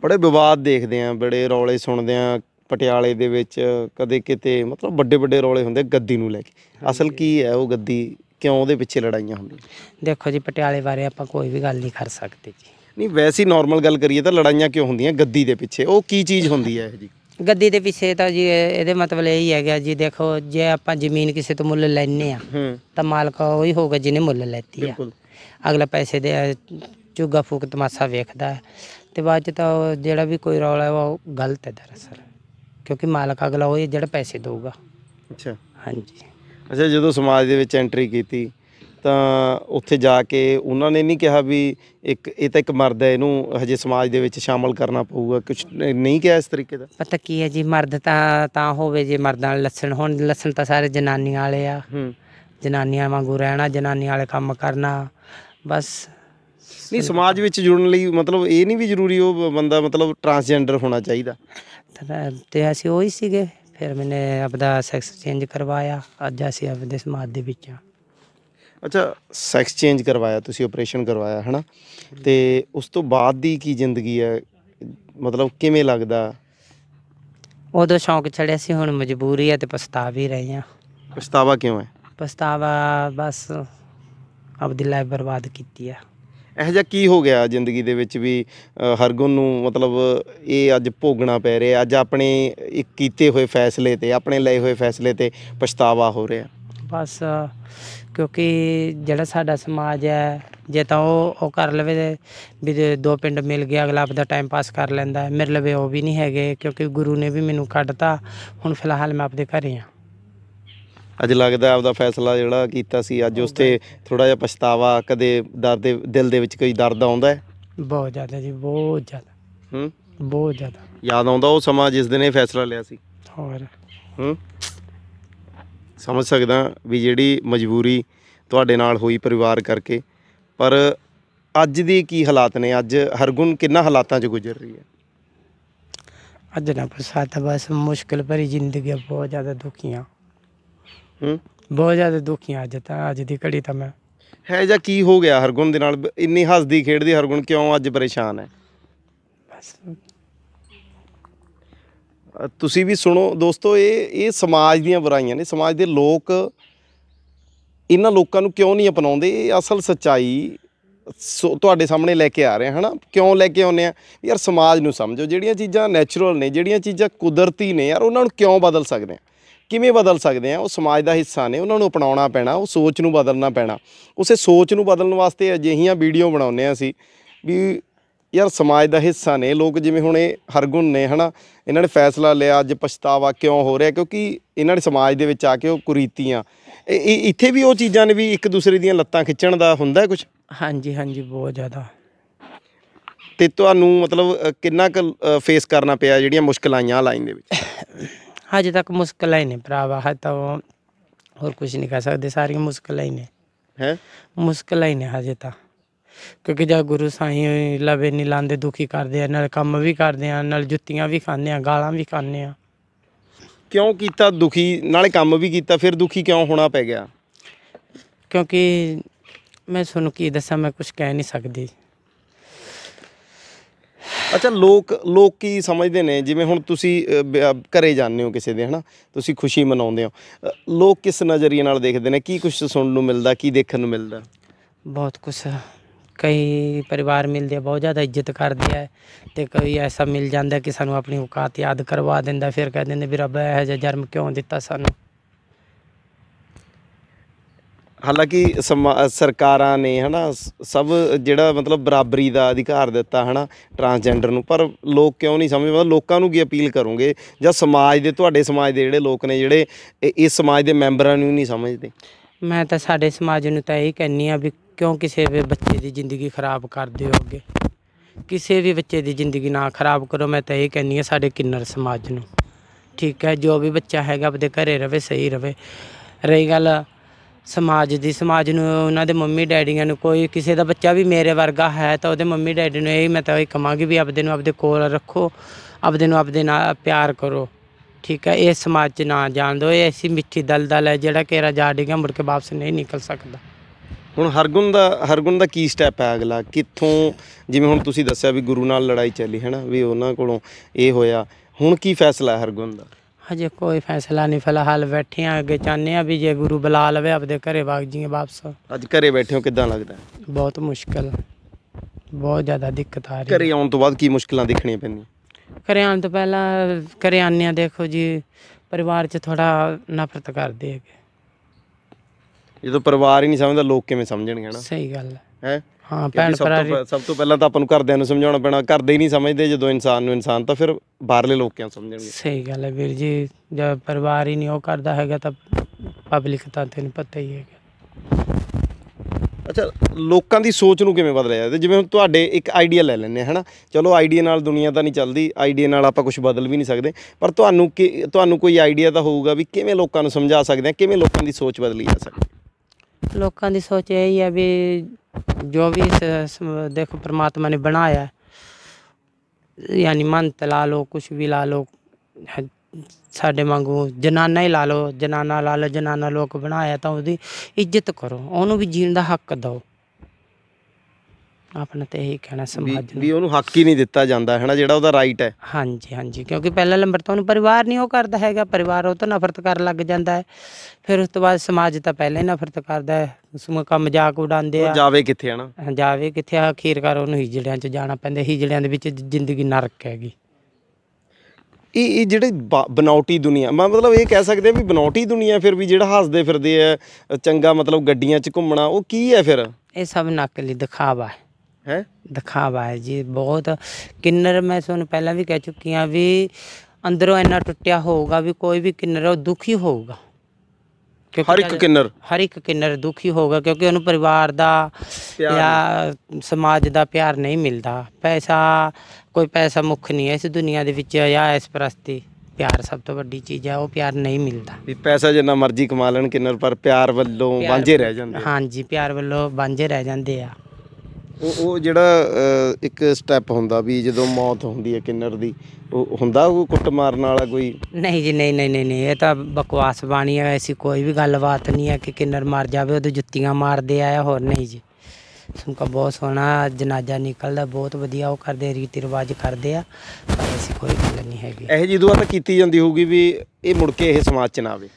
ਬੜੇ ਵਿਵਾਦ ਦੇਖਦੇ ਆ ਬੜੇ ਰੌਲੇ ਸੁਣਦੇ ਆ ਪਟਿਆਲੇ ਦੇ ਵਿੱਚ ਕਦੇ ਕਿਤੇ ਮਤਲਬ ਵੱਡੇ ਵੱਡੇ ਰੌਲੇ ਹੁੰਦੇ ਗੱਦੀ ਨੂੰ ਲੈ ਕੇ ਅਸਲ ਕੀ ਹੈ ਉਹ ਗੱਦੀ ਕਿਉਂ ਉਹਦੇ ਪਿੱਛੇ ਲੜਾਈਆਂ ਹੁੰਦੀਆਂ ਦੇਖੋ ਜੀ ਪਟਿਆਲੇ ਬਾਰੇ ਆਪਾਂ ਕੋਈ ਵੀ ਗੱਲ ਨਹੀਂ ਕਰ ਸਕਦੇ ਜੀ ਨਹੀਂ ਵੈਸੀ ਨਾਰਮਲ ਗੱਲ ਕਰੀਏ ਤਾਂ ਲੜਾਈਆਂ ਕਿਉਂ ਹੁੰਦੀਆਂ ਗੱਦੀ ਦੇ ਪਿੱਛੇ ਉਹ ਕੀ ਚੀਜ਼ ਹੁੰਦੀ ਹੈ ਇਹ ਜੀ ਗੱਦੀ ਦੇ ਪਿੱਛੇ ਤਾਂ ਜੀ ਇਹਦੇ ਮਤਲਬ ਇਹ ਹੀ ਹੈਗਾ ਜੀ ਦੇਖੋ ਜੇ ਆਪਾਂ ਜ਼ਮੀਨ ਕਿਸੇ ਤੋਂ ਮੁੱਲ ਲੈਣੇ ਆ ਤਾਂ ਮਾਲਕ ਉਹ ਹੀ ਹੋਗਾ ਜਿਹਨੇ ਮੁੱਲ ਲੈਤੀ ਆ ਅਗਲਾ ਪੈਸੇ ਦੇ ਚੁਗਾ ਫੂਕ ਤਮਾਸ਼ਾ ਵੇਖਦਾ ਤੇ ਬਾਅਦ ਚ ਤਾਂ ਜਿਹੜਾ ਵੀ ਕੋਈ ਰੌਲਾ ਉਹ ਗਲਤ ਹੈ ਦਰਅਸਲ ਕਿਉਂਕਿ ਮਾਲਕ ਅਗਲਾ ਉਹ ਜਿਹੜਾ ਪੈਸੇ ਦੇਊਗਾ ਅੱਛਾ ਹਾਂਜੀ ਅੱਛਾ ਜਦੋਂ ਸਮਾਜ ਦੇ ਵਿੱਚ ਐਂਟਰੀ ਕੀਤੀ ਤਾਂ ਉੱਥੇ ਜਾ ਕੇ ਉਹਨਾਂ ਨੇ ਨਹੀਂ ਕਿਹਾ ਵੀ ਇੱਕ ਇਹ ਤਾਂ ਇੱਕ ਮਰਦ ਹੈ ਇਹਨੂੰ ਹਜੇ ਸਮਾਜ ਦੇ ਵਿੱਚ ਸ਼ਾਮਲ ਕਰਨਾ ਪਊਗਾ ਕੁਝ ਨਹੀਂ ਕਿਹਾ ਇਸ ਤਰੀਕੇ ਦਾ ਪਤਾ ਕੀ ਹੈ ਜੀ ਮਰਦ ਤਾਂ ਤਾਂ ਹੋਵੇ ਜੇ ਮਰਦਾਂ ਨਾਲ ਲੱਛਣ ਹੋਣ ਲੱਛਣ ਤਾਂ ਸਾਰੇ ਜਨਾਨੀਆਂ ਵਾਲੇ ਆ ਹੂੰ ਜਨਾਨੀਆਂ ਵਾਂਗੂ ਰਹਿਣਾ ਜਨਾਨੀਆਂ ਵਾਲੇ ਕੰਮ ਕਰਨਾ ਬਸ ਨਹੀਂ ਸਮਾਜ ਵਿੱਚ ਜੁੜਨ ਲਈ ਮਤਲਬ ਇਹ ਨਹੀਂ ਵੀ ਜ਼ਰੂਰੀ ਉਹ ਬੰਦਾ ਮਤਲਬ ਟਰਾਂਸਜੈਂਡਰ ਹੋਣਾ ਚਾਹੀਦਾ ਤੇ ਅਸੀਂ ਉਹੀ ਸੀਗੇ ਫਿਰ ਮੈਨੇ ਆਪਦਾ ਸੈਕਸ ਚੇਂਜ ਕਰਵਾਇਆ ਅੱਜ ਅਸੀਂ ਆਪਦੇ ਸਮਾਜ ਦੇ ਵਿੱਚ ਆ ਅੱਛਾ ਸੈਕਸ ਚੇਂਜ ਕਰਵਾਇਆ ਤੁਸੀਂ ਆਪਰੇਸ਼ਨ ਕਰਵਾਇਆ ਹਨਾ ਤੇ ਉਸ ਤੋਂ ਬਾਅਦ ਦੀ ਕੀ ਜ਼ਿੰਦਗੀ ਹੈ ਮਤਲਬ ਕਿਵੇਂ ਲੱਗਦਾ ਉਦੋਂ ਸ਼ੌਂਕ ਛੜਿਆ ਸੀ ਹੁਣ ਮਜਬੂਰੀ ਹੈ ਤੇ ਪਛਤਾ ਵੀ ਰਹੇ ਆ ਪਛਤਾਵਾ ਕਿਉਂ ਹੈ ਪਛਤਾਵਾ ਬਸ ਆਪਦੀ ਲਾਈਫ ਬਰਬਾਦ ਕੀਤੀ ਆ ਇਹ ਜਾ ਕੀ ਹੋ ਗਿਆ ਜ਼ਿੰਦਗੀ ਦੇ ਵਿੱਚ ਵੀ ਹਰਗੁਣ ਨੂੰ ਮਤਲਬ ਇਹ ਅੱਜ ਭੋਗਣਾ ਪੈ ਰਿਹਾ ਅੱਜ ਆਪਣੇ ਇੱਕ ਕੀਤੇ ਹੋਏ ਫੈਸਲੇ ਤੇ ਆਪਣੇ ਲਏ ਹੋਏ ਫੈਸਲੇ ਤੇ ਪਛਤਾਵਾ ਹੋ ਰਿਹਾ ਬਸ ਕਿਉਂਕਿ ਜਿਹੜਾ ਸਾਡਾ ਸਮਾਜ ਹੈ ਜੇ ਤਾਂ ਉਹ ਉਹ ਕਰ ਲਵੇ ਵੀ ਦੋ ਪਿੰਡ ਮਿਲ ਗਿਆ ਅਗਲਾ ਆਪਦਾ ਟਾਈਮ ਪਾਸ ਕਰ ਲੈਂਦਾ ਹੈ। ਮੇਰੇ ਲਵੇ ਉਹ ਵੀ ਨਹੀਂ ਹੈਗੇ ਕਿਉਂਕਿ ਗੁਰੂ ਨੇ ਵੀ ਮੈਨੂੰ ਕੱਢਤਾ ਹੁਣ ਫਿਲਹਾਲ ਮੈਂ ਆਪਦੇ ਘਰੇ ਹਾਂ ਅੱਜ ਲੱਗਦਾ ਆਪਦਾ ਫੈਸਲਾ ਜਿਹੜਾ ਕੀਤਾ ਸੀ ਅੱਜ ਉਸ ਤੇ ਥੋੜਾ ਜਿਹਾ ਪਛਤਾਵਾ ਕਦੇ ਦਰ ਦੇ ਦਿਲ ਦੇ ਵਿੱਚ ਕੋਈ ਦਰਦ ਆਉਂਦਾ ਹੈ ਬਹੁਤ ਜ਼ਿਆਦਾ ਜੀ ਬਹੁਤ ਜ਼ਿਆਦਾ ਹੂੰ ਬਹੁਤ ਜ਼ਿਆਦਾ ਯਾਦ ਆਉਂਦਾ ਉਹ ਸਮਾਂ ਜਿਸ ਦਿਨ ਇਹ ਫੈਸਲਾ ਲਿਆ ਸੀ ਹੋਰ ਹੂੰ ਸਮਝ ਸਕਦਾ ਵੀ ਜਿਹੜੀ ਮਜਬੂਰੀ ਤੁਹਾਡੇ ਨਾਲ ਹੋਈ ਪਰਿਵਾਰ ਕਰਕੇ ਪਰ ਅੱਜ ਦੀ ਕੀ ਹਾਲਾਤ ਨੇ ਅੱਜ ਹਰਗੁਣ ਕਿੰਨਾ ਹਾਲਾਤਾਂ 'ਚ ਗੁਜ਼ਰ ਰਹੀ ਹੈ ਅੱਜ ਨਾ ਪਸਾਤ ਬਸ ਮੁਸ਼ਕਲ ਭਰੀ ਜ਼ਿੰਦਗੀ ਬਹੁਤ ਜ਼ਿਆਦਾ ਦੁਖੀਆਂ ਹੂੰ ਬਹੁਤ ਜ਼ਿਆਦਾ ਦੁਖੀਆਂ ਅੱਜ ਤਾਂ ਅੱਜ ਦੀ ਘੜੀ ਤਾਂ ਮੈਂ ਹੈ ਜਾਂ ਕੀ ਹੋ ਗਿਆ ਹਰਗੁਣ ਦੇ ਨਾਲ ਇੰਨੀ ਹੱਸਦੀ ਖੇਡਦੀ ਹਰਗੁਣ ਕਿਉਂ ਅੱਜ ਪਰੇਸ਼ਾਨ ਹੈ ਬਸ ਤੁਸੀਂ ਵੀ ਸੁਣੋ ਦੋਸਤੋ ਇਹ ਇਹ ਸਮਾਜ ਦੀਆਂ ਬੁਰਾਈਆਂ ਨੇ ਸਮਾਜ ਦੇ ਲੋਕ ਇਹਨਾਂ ਲੋਕਾਂ ਨੂੰ ਕਿਉਂ ਨਹੀਂ ਅਪਣਾਉਂਦੇ ਇਹ ਅਸਲ ਸੱਚਾਈ ਤੁਹਾਡੇ ਸਾਹਮਣੇ ਲੈ ਕੇ ਆ ਰਹੇ ਹਨਾ ਕਿਉਂ ਲੈ ਕੇ ਆਉਨੇ ਆ ਯਾਰ ਸਮਾਜ ਨੂੰ ਸਮਝੋ ਜਿਹੜੀਆਂ ਚੀਜ਼ਾਂ ਨੇਚਰਲ ਨੇ ਜਿਹੜੀਆਂ ਚੀਜ਼ਾਂ ਕੁਦਰਤੀ ਨੇ ਯਾਰ ਉਹਨਾਂ ਨੂੰ ਕਿਉਂ ਬਦਲ ਸਕਦੇ ਆ ਕਿਵੇਂ ਬਦਲ ਸਕਦੇ ਆ ਉਹ ਸਮਾਜ ਦਾ ਹਿੱਸਾ ਨੇ ਉਹਨਾਂ ਨੂੰ ਅਪਣਾਉਣਾ ਪੈਣਾ ਉਹ ਸੋਚ ਨੂੰ ਬਦਲਣਾ ਪੈਣਾ ਉਸੇ ਸੋਚ ਨੂੰ ਬਦਲਣ ਵਾਸਤੇ ਅਜਿਹੀਆਂ ਵੀਡੀਓ ਬਣਾਉਨੇ ਆ ਅਸੀਂ ਵੀ ਯਾਰ ਸਮਾਜ ਦਾ ਹਿੱਸਾ ਨੇ ਲੋਕ ਜਿਵੇਂ ਹੁਣੇ ਹਰਗੁਣ ਨੇ ਹਨਾ ਇਹਨਾਂ ਨੇ ਫੈਸਲਾ ਲਿਆ ਅੱਜ ਪਛਤਾਵਾ ਕਿਉਂ ਹੋ ਰਿਹਾ ਕਿਉਂਕਿ ਇਹਨਾਂ ਨੇ ਸਮਾਜ ਦੇ ਵਿੱਚ ਆ ਕੇ ਉਹ ਕੁਰੀਤੀਆਂ ਇਹ ਇੱਥੇ ਵੀ ਉਹ ਚੀਜ਼ਾਂ ਨੇ ਵੀ ਇੱਕ ਦੂਸਰੇ ਦੀਆਂ ਲੱਤਾਂ ਖਿੱਚਣ ਦਾ ਹੁੰਦਾ ਕੁਝ ਹਾਂਜੀ ਹਾਂਜੀ ਬਹੁਤ ਜ਼ਿਆਦਾ ਤੇ ਤੁਹਾਨੂੰ ਮਤਲਬ ਕਿੰਨਾ ਕੁ ਫੇਸ ਕਰਨਾ ਪਿਆ ਜਿਹੜੀਆਂ ਮੁਸ਼ਕਲਾਂ ਆਈਆਂ ਲਾਈਨ ਦੇ ਵਿੱਚ ਹਜੇ ਤੱਕ ਮੁਸ਼ਕਲਾਂ ਹੀ ਨੇ ਭਰਾਵਾ ਹੈ ਤਾਂ ਹੋਰ ਕੁਝ ਨਹੀਂ ਕਰ ਸਕਦੇ ਸਾਰੀਆਂ ਮੁਸ਼ਕਲਾਂ ਹੀ ਨੇ ਹੈ ਮੁਸ਼ਕਲਾਂ ਹੀ ਨੇ ਹਜੇ ਤਾਂ ਕਿਉਂਕਿ ਜਦ ਗੁਰੂ ਸਾਈਂ ਲਵੇ ਨਹੀਂ ਲਾਂਦੇ ਦੁਖੀ ਕਰਦੇ ਆ ਨਾਲ ਕੰਮ ਵੀ ਕਰਦੇ ਆ ਨਾਲ ਜੁੱਤੀਆਂ ਵੀ ਖਾਂਦੇ ਆ ਗਾਲਾਂ ਵੀ ਖਾਂਦੇ ਆ ਕਿਉਂ ਕੀਤਾ ਦੁਖੀ ਨਾਲੇ ਕੰਮ ਵੀ ਕੀਤਾ ਫਿਰ ਦੁਖੀ ਕਿਉਂ ਹੋਣਾ ਪੈ ਗਿਆ ਕਿਉਂਕਿ ਮੈਂ ਤੁਹਾਨੂੰ ਕੀ ਦੱਸਾਂ ਮੈਂ ਕੁਝ ਕਹਿ ਨਹੀਂ ਸਕਦੀ ਅੱਛਾ ਲੋਕ ਲੋਕ ਕੀ ਸਮਝਦੇ ਨੇ ਜਿਵੇਂ ਹੁਣ ਤੁਸੀਂ ਘਰੇ ਜਾਂਦੇ ਹੋ ਕਿਸੇ ਦੇ ਹਨਾ ਤੁਸੀਂ ਖੁਸ਼ੀ ਮਨਾਉਂਦੇ ਹੋ ਲੋਕ ਕਿਸ ਨਜ਼ਰੀਏ ਨਾਲ ਦੇਖਦੇ ਨੇ ਕੀ ਕੁਝ ਸੁਣਨ ਨੂੰ ਮਿਲਦਾ ਕੀ ਦੇਖਣ ਨੂੰ ਮਿਲਦਾ ਬਹੁਤ ਕੁਝ ਕਈ ਪਰਿਵਾਰ ਮਿਲਦੇ ਬਹੁਤ ਜ਼ਿਆਦਾ ਇੱਜ਼ਤ ਕਰਦੇ ਆ ਤੇ ਕੋਈ ਐਸਾ ਮਿਲ ਜਾਂਦਾ ਕਿ ਸਾਨੂੰ ਆਪਣੀ ਔਕਾਤ ਯਾਦ ਕਰਵਾ ਦਿੰਦਾ ਫਿਰ ਕਹਿੰਦੇ ਨੇ ਵੀ ਰੱਬ ਇਹ ਜਿਹਾ ਜਨਮ ਕਿਉਂ ਦਿੱਤਾ ਸਾਨੂੰ ਹਾਲਾਂਕਿ ਸਰਕਾਰਾਂ ਨੇ ਹਨਾ ਸਭ ਜਿਹੜਾ ਮਤਲਬ ਬਰਾਬਰੀ ਦਾ ਅਧਿਕਾਰ ਦਿੱਤਾ ਹਨਾ ਟਰਾਂਸਜੈਂਡਰ ਨੂੰ ਪਰ ਲੋਕ ਕਿਉਂ ਨਹੀਂ ਸਮਝ ਮਤਲਬ ਲੋਕਾਂ ਨੂੰ ਕੀ ਅਪੀਲ ਕਰੋਗੇ ਜਾਂ ਸਮਾਜ ਦੇ ਤੁਹਾਡੇ ਸਮਾਜ ਦੇ ਜਿਹੜੇ ਲੋਕ ਨੇ ਜਿਹੜੇ ਇਸ ਸਮਾਜ ਦੇ ਮੈਂਬਰਾਂ ਨੂੰ ਨਹੀਂ ਸਮਝਦੇ ਮੈਂ ਤਾਂ ਸਾਡੇ ਸਮਾਜ ਨੂੰ ਤਾਂ ਇਹ ਕਹਿੰਨੀ ਆ ਵੀ ਕਿਉਂ ਕਿਸੇ ਵੀ ਬੱਚੇ ਦੀ ਜ਼ਿੰਦਗੀ ਖਰਾਬ ਕਰਦੇ ਹੋ ਅੱਗੇ ਕਿਸੇ ਵੀ ਬੱਚੇ ਦੀ ਜ਼ਿੰਦਗੀ ਨਾ ਖਰਾਬ ਕਰੋ ਮੈਂ ਤਾਂ ਇਹ ਕਹਿੰਨੀ ਆ ਸਾਡੇ ਕਿੰਨਰ ਸਮਾਜ ਨੂੰ ਠੀਕ ਹੈ ਜੋ ਵੀ ਬੱਚਾ ਹੈਗਾ ਆਪਦੇ ਘਰੇ ਰਵੇ ਸਹੀ ਰਵੇ ਰਹੀ ਗੱਲ ਸਮਾਜ ਦੀ ਸਮਾਜ ਨੂੰ ਉਹਨਾਂ ਦੇ ਮੰਮੀ ਡੈਡੀਆਂ ਨੂੰ ਕੋਈ ਕਿਸੇ ਦਾ ਬੱਚਾ ਵੀ ਮੇਰੇ ਵਰਗਾ ਹੈ ਤਾਂ ਉਹਦੇ ਮੰਮੀ ਡੈਡੀ ਨੂੰ ਇਹ ਮੈਂ ਤਾਂ ਇਹ ਕਹਾਂਗੀ ਵੀ ਆਪਦੇ ਨੂੰ ਆਪਦੇ ਕੋਲ ਰੱਖੋ ਆਪਦੇ ਨੂੰ ਆਪਦੇ ਨਾਲ ਪਿਆਰ ਕਰੋ ਠੀਕ ਹੈ ਇਹ ਸਮਾਜ 'ਚ ਨਾ ਜਾਣ ਦੋ ਇਹ ਐਸੀ ਮਿੱਠੀ ਦਲਦਲ ਹੈ ਜਿਹੜਾ ਕੇਰਾ ਜਾ ਡਿਗਾ ਮੁੜ ਕੇ ਵਾਪਸ ਨਹੀਂ ਨਿਕਲ ਸਕਦਾ ਹੁਣ ਹਰਗੁਣ ਦਾ ਹਰਗੁਣ ਦਾ ਕੀ ਸਟੈਪ ਹੈ ਅਗਲਾ ਕਿੱਥੋਂ ਜਿਵੇਂ ਹੁਣ ਤੁਸੀਂ ਦੱਸਿਆ ਵੀ ਗੁਰੂ ਨਾਲ ਲੜਾਈ ਚੱਲੀ ਹੈ ਨਾ ਵੀ ਉਹਨਾਂ ਕੋਲੋਂ ਇਹ ਹੋਇਆ ਹੁਣ ਕੀ ਫੈਸਲਾ ਹੈ ਹਰਗੁਣ ਦਾ ਹਜੇ ਕੋਈ ਫੈਸਲਾ ਨਹੀਂ ਫਿਲਹਾਲ ਬੈਠੇ ਆ ਅੱਗੇ ਚਾਹਨੇ ਆ ਵੀ ਜੇ ਗੁਰੂ ਬੁਲਾ ਲਵੇ ਆਪਦੇ ਘਰੇ ਵਗ ਜੀਏ ਵਾਪਸ ਅੱਜ ਘਰੇ ਬੈਠੇ ਹੋ ਕਿਦਾਂ ਲੱਗਦਾ ਬਹੁਤ ਮੁਸ਼ਕਲ ਬਹੁਤ ਜ਼ਿਆਦਾ ਦਿੱਕਤ ਆ ਰਹੀ ਘਰੇ ਆਉਣ ਤੋਂ ਬਾਅਦ ਕੀ ਮੁਸ਼ਕਲਾਂ ਦੇਖਣੀਆਂ ਪੈਂਦੀਆਂ ਆਉਣ ਤੋਂ ਪਹਿਲਾਂ ਕਰਿਆਨਿਆਂ ਦੇਖੋ ਜੀ ਪਰਿਵਾਰ 'ਚ ਥੋੜਾ ਨਫ਼ਰਤ ਕਰਦੇ ਹੈਗੇ ਜਦੋਂ ਪਰਿਵਾਰ ਹੀ ਨਹੀਂ ਸਮਝਦਾ ਲੋਕ ਕਿਵੇਂ ਸਮਝਣਗੇ ਹਨਾ ਸਹੀ ਗੱਲ ਹੈ ਹੈ ਹਾਂ ਭੈਣ ਭਰਾ ਸਭ ਤੋਂ ਪਹਿਲਾਂ ਤਾਂ ਆਪਾਂ ਨੂੰ ਘਰਦਿਆਂ ਨੂੰ ਸਮਝਾਉਣਾ ਪੈਣਾ ਘਰਦੇ ਹੀ ਨਹੀਂ ਸਮਝਦੇ ਜਦੋਂ ਇਨਸਾਨ ਨੂੰ ਇਨਸਾਨ ਤਾਂ ਫਿਰ ਬਾਹਰਲੇ ਲੋਕ ਕਿਵੇਂ ਸਮਝਣਗੇ ਸਹੀ ਗੱਲ ਹੈ ਵੀਰ ਜੀ ਜਦ ਪਰਿਵਾਰ ਹੀ ਨਹੀਂ ਉਹ ਕਰਦਾ ਹੈਗਾ ਤਾਂ ਪਬਲਿਕ ਤਾਂ ਤੈਨੂੰ ਪਤਾ ਹੀ ਹੈਗਾ ਅੱਛਾ ਲੋਕਾਂ ਦੀ ਸੋਚ ਨੂੰ ਕਿਵੇਂ ਬਦਲਿਆ ਜਾਂਦਾ ਜਿਵੇਂ ਤੁਹਾਡੇ ਇੱਕ ਆਈਡੀਆ ਲੈ ਲੈਣੇ ਹਨਾ ਚਲੋ ਆਈਡੀਆ ਨਾਲ ਦੁਨੀਆ ਤਾਂ ਨਹੀਂ ਚੱਲਦੀ ਆਈਡੀਆ ਨਾਲ ਆਪਾਂ ਕੁਝ ਬਦਲ ਵੀ ਨਹੀਂ ਸਕਦੇ ਪਰ ਤੁਹਾਨੂੰ ਤੁਹਾਨੂੰ ਕੋਈ ਆਈਡੀਆ ਤਾਂ ਹੋਊਗਾ ਵੀ ਕਿਵੇਂ ਲੋਕਾਂ ਨੂੰ ਸਮਝਾ ਸਕਦੇ ਆ ਕਿਵੇਂ ਲੋਕਾਂ ਦੀ ਸੋਚ ਬਦਲੀ ਜਾ ਸਕਦੀ ਲੋਕਾਂ ਦੀ ਸੋਚ ਇਹ ਹੀ ਹੈ ਵੀ ਜੋ ਵੀ ਦੇਖੋ ਪ੍ਰਮਾਤਮਾ ਨੇ ਬਣਾਇਆ ਯਾਨੀ ਮੰਤ ਲਾ ਲੋ ਕੁਛ ਵੀ ਲਾ ਲੋ ਸਾਡੇ ਵਾਂਗੂ ਜਨਾਨਾ ਹੀ ਲਾ ਲੋ ਜਨਾਨਾ ਲਾ ਲੋ ਜਨਾਨਾ ਲੋਕ ਬਣਾਇਆ ਤਾਂ ਉਹਦੀ ਇੱਜ਼ਤ ਕਰੋ ਉਹਨੂੰ ਵੀ ਜੀਣ ਦਾ ਹੱਕ ਦਿਓ ਆਪਣਾ ਤੇ ਇਹੀ ਕਹਿਣਾ ਸਮਾਜ ਨੂੰ ਵੀ ਉਹਨੂੰ ਹੱਕ ਹੀ ਨਹੀਂ ਦਿੱਤਾ ਜਾਂਦਾ ਹੈ ਨਾ ਜਿਹੜਾ ਉਹਦਾ ਰਾਈਟ ਹੈ ਹਾਂਜੀ ਹਾਂਜੀ ਕਿਉਂਕਿ ਪਹਿਲਾ ਨੰਬਰ ਤਾਂ ਉਹਨੂੰ ਪਰਿਵਾਰ ਨਹੀਂ ਉਹ ਕਰਦਾ ਹੈਗਾ ਪਰਿਵਾਰ ਉਹ ਤੋਂ ਨਫ਼ਰਤ ਕਰਨ ਲੱਗ ਜਾਂਦਾ ਹੈ ਫਿਰ ਉਸ ਤੋਂ ਬਾਅਦ ਸਮਾਜ ਤਾਂ ਪਹਿਲਾਂ ਹੀ ਨਫ਼ਰਤ ਕਰਦਾ ਹੈ ਉਸ ਕੰਮ ਮਜ਼ਾਕ ਉਡਾਉਂਦੇ ਉਹ ਆ ਜਾਵੇ ਕਿੱਥੇ ਹਨ ਜਾਵੇ ਕਿੱਥੇ ਆਖੀਰਕਾਰ ਉਹਨੂੰ ਹਿਜੜਿਆਂ 'ਚ ਜਾਣਾ ਪੈਂਦਾ ਹਿਜੜਿਆਂ ਦੇ ਵਿੱਚ ਜ਼ਿੰਦਗੀ ਨਰਕ ਹੈਗੀ ਇਹ ਇਹ ਜਿਹੜੇ ਬਨੌਟੀ ਦੁਨੀਆ ਮੈਂ ਮਤਲਬ ਇਹ ਕਹਿ ਸਕਦੇ ਆ ਵੀ ਬਨੌਟੀ ਦੁਨੀਆ ਫਿਰ ਵੀ ਜਿਹੜਾ ਹੱਸਦੇ ਫਿਰਦੇ ਆ ਚੰਗਾ ਮਤਲਬ ਗੱਡੀਆਂ 'ਚ ਘੁੰਮਣਾ ਉਹ ਕੀ ਹੈ ਫਿਰ ਇਹ ਸਭ ਨਕਲੀ ਦਿਖਾਵਾ ਹੈ ਹੈ ਦਿਖਾਵਾ ਹੈ ਜੀ ਬਹੁਤ ਕਿੰਨਰ ਮੈਂ ਤੁਹਾਨੂੰ ਪਹਿਲਾਂ ਵੀ ਕਹਿ ਚੁੱਕੀ ਆ ਵੀ ਅੰਦਰੋਂ ਇੰਨਾ ਟੁੱਟਿਆ ਹੋਊਗਾ ਵੀ ਕੋਈ ਵੀ ਕਿੰਨਰ ਉਹ ਦੁਖੀ ਹੋਊਗਾ ਹਰ ਇੱਕ ਕਿੰਨਰ ਹਰ ਇੱਕ ਕਿੰਨਰ ਦੁਖੀ ਹੋਊਗਾ ਕਿਉਂਕਿ ਉਹਨੂੰ ਪਰਿਵਾਰ ਦਾ ਜਾਂ ਸਮਾਜ ਦਾ ਪਿਆਰ ਨਹੀਂ ਮਿਲਦਾ ਪੈਸਾ ਕੋਈ ਪੈਸਾ ਮੁੱਖ ਨਹੀਂ ਹੈ ਇਸ ਦੁਨੀਆ ਦੇ ਵਿੱਚ ਜਾਂ ਇਸ ਪ੍ਰਸਤੀ ਪਿਆਰ ਸਭ ਤੋਂ ਵੱਡੀ ਚੀਜ਼ ਹੈ ਉਹ ਪਿਆਰ ਨਹੀਂ ਮਿਲਦਾ ਵੀ ਪੈਸਾ ਜਿੰਨਾ ਮਰਜ਼ੀ ਕਮਾ ਲੈਣ ਕਿੰਨਰ ਪਰ ਪਿਆਰ ਵੱਲੋਂ ਵਾਂਝੇ ਰਹਿ ਜਾਂਦੇ ਹਾਂਜੀ ਪਿਆਰ ਵੱਲੋਂ ਵਾਂਝੇ ਰਹਿ ਜਾਂਦੇ ਆ ਉਹ ਉਹ ਜਿਹੜਾ ਇੱਕ ਸਟੈਪ ਹੁੰਦਾ ਵੀ ਜਦੋਂ ਮੌਤ ਹੁੰਦੀ ਹੈ ਕਿੰਨਰ ਦੀ ਉਹ ਹੁੰਦਾ ਉਹ ਕੁੱਟ ਮਾਰਨ ਵਾਲਾ ਕੋਈ ਨਹੀਂ ਜੀ ਨਹੀਂ ਨਹੀਂ ਨਹੀਂ ਇਹ ਤਾਂ ਬਕਵਾਸ ਬਾਣੀ ਹੈ ਐਸੀ ਕੋਈ ਵੀ ਗੱਲਬਾਤ ਨਹੀਂ ਹੈ ਕਿ ਕਿੰਨਰ ਮਰ ਜਾਵੇ ਉਹਦੇ ਜੁੱਤੀਆਂ ਮਾਰਦੇ ਆਇਆ ਹੋਰ ਨਹੀਂ ਜੀ ਸੁਣਕਾ ਬਹੁਤ ਸੋਹਣਾ ਜਨਾਜ਼ਾ ਨਿਕਲਦਾ ਬਹੁਤ ਵਧੀਆ ਉਹ ਕਰਦੇ ਰੀਤੀ ਰਿਵਾਜ ਕਰਦੇ ਆ ਪਰ ਐਸੀ ਕੋਈ ਗੱਲ ਨਹੀਂ ਹੈਗੀ ਇਹ ਜੀ ਦੁਆ ਤਾਂ ਕੀਤੀ ਜਾਂਦੀ ਹੋਊਗੀ ਵੀ ਇਹ ਮੁੜ ਕੇ ਇਹ ਸਮਾਜ ਚ ਨਾ ਆਵੇ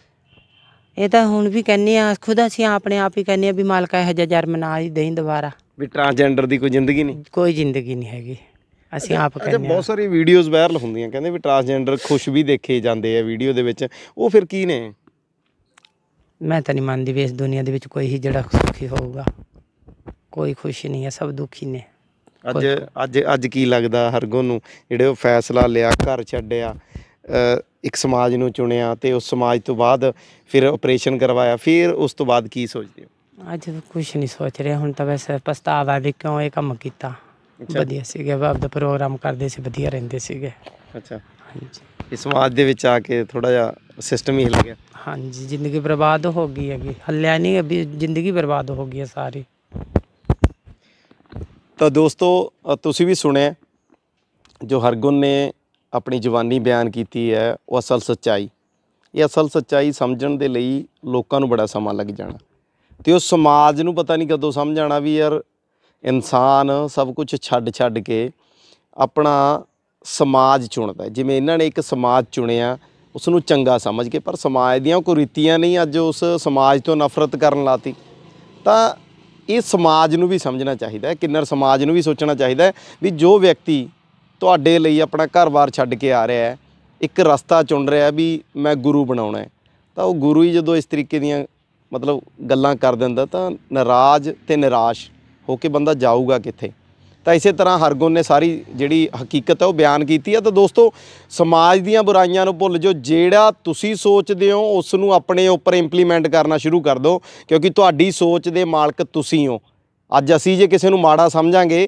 ਇਹ ਤਾਂ ਹੁਣ ਵੀ ਕਹਿੰਨੇ ਆ ਖੁਦ ਅਸੀਂ ਆਪਣੇ ਆਪ ਹੀ ਕਹਿੰਨੇ ਆ ਵੀ ਮਾਲਕਾ ਇਹ ਹਜ਼ਾਰ ਜਰਮ ਨਾ ਹੀ ਦੇਈਂ ਦੁਬਾਰਾ ਵੀ ਟਰਾਂਸਜੈਂਡਰ ਦੀ ਕੋਈ ਜ਼ਿੰਦਗੀ ਨਹੀਂ ਕੋਈ ਜ਼ਿੰਦਗੀ ਨਹੀਂ ਹੈਗੀ ਅਸੀਂ ਆਪ ਕਹਿੰਦੇ ਬਹੁਤ ਸਾਰੀ ਵੀਡੀਓਜ਼ ਵਾਇਰਲ ਹੁੰਦੀਆਂ ਕਹਿੰਦੇ ਵੀ ਟਰਾਂਸਜੈਂਡਰ ਖੁਸ਼ ਵੀ ਦੇਖੇ ਜਾਂਦੇ ਆ ਵੀਡੀਓ ਦੇ ਵਿੱਚ ਉਹ ਫਿਰ ਕੀ ਨੇ ਮੈਂ ਤਾਂ ਨਹੀਂ ਮੰਨਦੀ ਵੀ ਇਸ ਦੁਨੀਆ ਦੇ ਵਿੱਚ ਕੋਈ ਹੀ ਜਿਹੜਾ ਸੁਖੀ ਹੋਊਗਾ ਕੋਈ ਖੁਸ਼ੀ ਨਹੀਂ ਹੈ ਸਭ ਦੁਖੀ ਨੇ ਅੱਜ ਅੱਜ ਅੱਜ ਕੀ ਲੱਗਦਾ ਹਰਗੋ ਨੂੰ ਜਿਹੜੇ ਉਹ ਫੈਸਲਾ ਲਿਆ ਘਰ ਛੱਡਿਆ ਇੱਕ ਸਮਾਜ ਨੂੰ ਚੁਣਿਆ ਤੇ ਉਸ ਸਮਾਜ ਤੋਂ ਬਾਅਦ ਫਿਰ ਆਪਰੇਸ਼ਨ ਕਰਵਾਇਆ ਫਿਰ ਉਸ ਤੋਂ ਬਾਅਦ ਕੀ ਸੋਚਦੇ ਹੋ ਅੱਜ ਕੁਝ ਨਹੀਂ ਸੋਚ ਰਿਹਾ ਹੁਣ ਤਾਂ ਵੈਸੇ ਪਛਤਾਵਾ ਵੀ ਕਿਉਂ ਇਹ ਕੰਮ ਕੀਤਾ ਵਧੀਆ ਸੀਗੇ ਬਾਬ ਦਾ ਪ੍ਰੋਗਰਾਮ ਕਰਦੇ ਸੀ ਵਧੀਆ ਰਹਿੰਦੇ ਸੀਗੇ ਅੱਛਾ ਹਾਂਜੀ ਇਸ ਸਮਾਜ ਦੇ ਵਿੱਚ ਆ ਕੇ ਥੋੜਾ ਜਿਹਾ ਸਿਸਟਮ ਹੀ ਹਿੱਲ ਗਿਆ ਹਾਂਜੀ ਜ਼ਿੰਦਗੀ ਬਰਬਾਦ ਹੋ ਗਈ ਹੈਗੀ ਹੱਲਿਆ ਨਹੀਂ ਅਭੀ ਜ਼ਿੰਦਗੀ ਬਰਬਾਦ ਹੋ ਗਈ ਹੈ ਸਾਰੀ ਤਾਂ ਦੋਸਤੋ ਤੁਸੀਂ ਵੀ ਸੁਣਿਆ ਜੋ ਹਰਗੁਣ ਨੇ ਆਪਣੀ ਜਵਾਨੀ ਬਿਆਨ ਕੀਤੀ ਹੈ ਉਹ ਅਸਲ ਸੱਚਾਈ ਇਹ ਅਸਲ ਸੱਚਾਈ ਸਮਝਣ ਦੇ ਲਈ ਲੋਕਾਂ ਨੂੰ ਬੜਾ ਸਮਾਂ ਲੱਗ ਜਾਣਾ ਤੇ ਉਹ ਸਮਾਜ ਨੂੰ ਪਤਾ ਨਹੀਂ ਕਦੋਂ ਸਮਝ ਆਣਾ ਵੀ ਯਾਰ ਇਨਸਾਨ ਸਭ ਕੁਝ ਛੱਡ ਛੱਡ ਕੇ ਆਪਣਾ ਸਮਾਜ ਚੁਣਦਾ ਜਿਵੇਂ ਇਹਨਾਂ ਨੇ ਇੱਕ ਸਮਾਜ ਚੁਣਿਆ ਉਸ ਨੂੰ ਚੰਗਾ ਸਮਝ ਕੇ ਪਰ ਸਮਾਜ ਦੀਆਂ ਕੋਈ ਰੀਤੀਆਂ ਨਹੀਂ ਅੱਜ ਉਸ ਸਮਾਜ ਤੋਂ ਨਫ਼ਰਤ ਕਰਨ ਲਾਤੀ ਤਾਂ ਇਹ ਸਮਾਜ ਨੂੰ ਵੀ ਸਮਝਣਾ ਚਾਹੀਦਾ ਹੈ ਕਿੰਨਰ ਸਮਾਜ ਨੂੰ ਵੀ ਸੋਚਣਾ ਚਾਹੀਦਾ ਹੈ ਵੀ ਜੋ ਵਿਅਕਤੀ ਤੁਹਾਡੇ ਲਈ ਆਪਣਾ ਘਰ-ਬਾਰ ਛੱਡ ਕੇ ਆ ਰਿਹਾ ਹੈ ਇੱਕ ਰਸਤਾ ਚੁਣ ਰਿਹਾ ਵੀ ਮੈਂ ਗੁਰੂ ਬਣਾਉਣਾ ਹੈ ਤਾਂ ਉਹ ਗੁਰੂ ਹੀ ਜਦੋਂ ਇਸ ਤਰੀਕੇ ਦੀਆਂ ਮਤਲਬ ਗੱਲਾਂ ਕਰ ਦਿੰਦਾ ਤਾਂ ਨਾਰਾਜ਼ ਤੇ ਨਿਰਾਸ਼ ਹੋ ਕੇ ਬੰਦਾ ਜਾਊਗਾ ਕਿੱਥੇ ਤਾਂ ਇਸੇ ਤਰ੍ਹਾਂ ਹਰਗੋਨ ਨੇ ਸਾਰੀ ਜਿਹੜੀ ਹਕੀਕਤ ਹੈ ਉਹ ਬਿਆਨ ਕੀਤੀ ਆ ਤਾਂ ਦੋਸਤੋ ਸਮਾਜ ਦੀਆਂ ਬੁਰਾਈਆਂ ਨੂੰ ਭੁੱਲ ਜੋ ਜਿਹੜਾ ਤੁਸੀਂ ਸੋਚਦੇ ਹੋ ਉਸ ਨੂੰ ਆਪਣੇ ਉੱਪਰ ਇੰਪਲੀਮੈਂਟ ਕਰਨਾ ਸ਼ੁਰੂ ਕਰ ਦਿਓ ਕਿਉਂਕਿ ਤੁਹਾਡੀ ਸੋਚ ਦੇ ਮਾਲਕ ਤੁਸੀਂ ਹੋ ਅੱਜ ਅਸੀਂ ਜੇ ਕਿਸੇ ਨੂੰ ਮਾੜਾ ਸਮਝਾਂਗੇ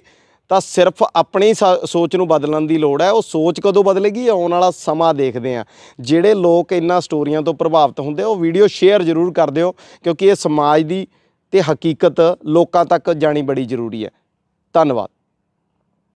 ਤਾਂ ਸਿਰਫ ਆਪਣੀ ਸੋਚ ਨੂੰ ਬਦਲਣ ਦੀ ਲੋੜ ਹੈ ਉਹ ਸੋਚ ਕਦੋਂ ਬਦਲੇਗੀ ਆਉਣ ਵਾਲਾ ਸਮਾਂ ਦੇਖਦੇ ਆ ਜਿਹੜੇ ਲੋਕ ਇਹਨਾਂ ਸਟੋਰੀਆਂ ਤੋਂ ਪ੍ਰਭਾਵਿਤ ਹੁੰਦੇ ਉਹ ਵੀਡੀਓ ਸ਼ੇਅਰ ਜ਼ਰੂਰ ਕਰ ਦਿਓ ਕਿਉਂਕਿ ਇਹ ਸਮਾਜ ਦੀ ਤੇ ਹਕੀਕਤ ਲੋਕਾਂ ਤੱਕ ਜਾਣੀ ਬੜੀ ਜ਼ਰੂਰੀ ਹੈ ਧੰਨਵਾਦ